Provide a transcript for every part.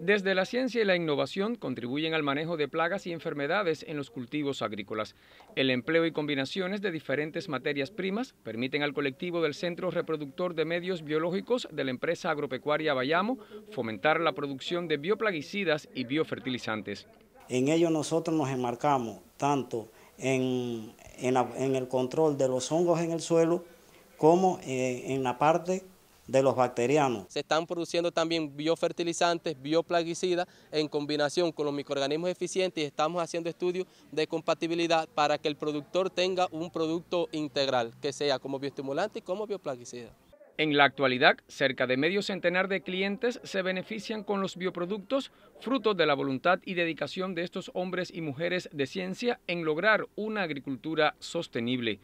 Desde la ciencia y la innovación contribuyen al manejo de plagas y enfermedades en los cultivos agrícolas. El empleo y combinaciones de diferentes materias primas permiten al colectivo del Centro Reproductor de Medios Biológicos de la empresa agropecuaria Bayamo fomentar la producción de bioplaguicidas y biofertilizantes. En ello nosotros nos enmarcamos tanto en, el control de los hongos en el suelo como en, eh, en la parte de los bacterianos. Se están produciendo también biofertilizantes, bioplaguicidas en combinación con los microorganismos eficientes y estamos haciendo estudios de compatibilidad para que el productor tenga un producto integral que sea como bioestimulante y como bioplaguicida. En la actualidad, cerca de medio centenar de clientes se benefician con los bioproductos, fruto de la voluntad y dedicación de estos hombres y mujeres de ciencia en lograr una agricultura sostenible.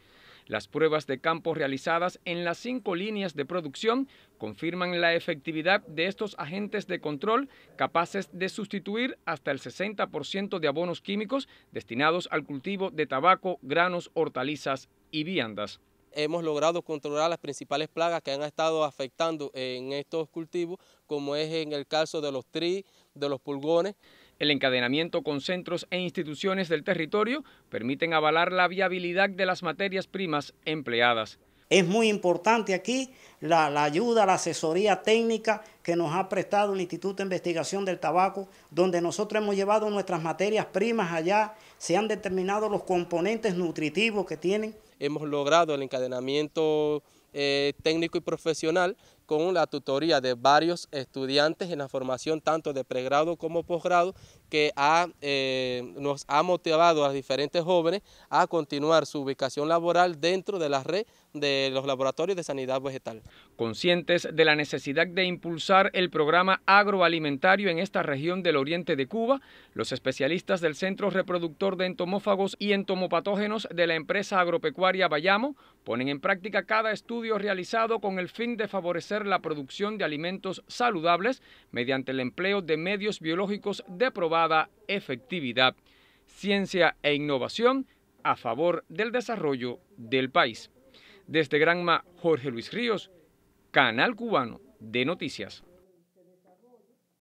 Las pruebas de campo realizadas en las cinco líneas de producción confirman la efectividad de estos agentes de control capaces de sustituir hasta el 60% de abonos químicos destinados al cultivo de tabaco, granos, hortalizas y viandas hemos logrado controlar las principales plagas que han estado afectando en estos cultivos, como es en el caso de los tri, de los pulgones. El encadenamiento con centros e instituciones del territorio permiten avalar la viabilidad de las materias primas empleadas. Es muy importante aquí la, ayuda, la asesoría técnica que nos ha prestado el Instituto de Investigación del Tabaco, donde nosotros hemos llevado nuestras materias primas allá, se han determinado los componentes nutritivos que tienen. Hemos logrado el encadenamiento eh, técnico y profesional con la tutoría de varios estudiantes en la formación tanto de pregrado como posgrado que eh, nos ha motivado a diferentes jóvenes a continuar su ubicación laboral dentro de la red de los laboratorios de sanidad vegetal. Conscientes de la necesidad de impulsar el programa agroalimentario en esta región del oriente de Cuba, los especialistas del Centro Reproductor de Entomófagos y Entomopatógenos de la empresa agropecuaria Bayamo ponen en práctica cada estudio realizado con el fin de favorecer la producción de alimentos saludables mediante el empleo de medios biológicos de probada efectividad, ciencia e innovación a favor del desarrollo del país. Desde Granma, Jorge Luis Ríos, Canal Cubano de Noticias.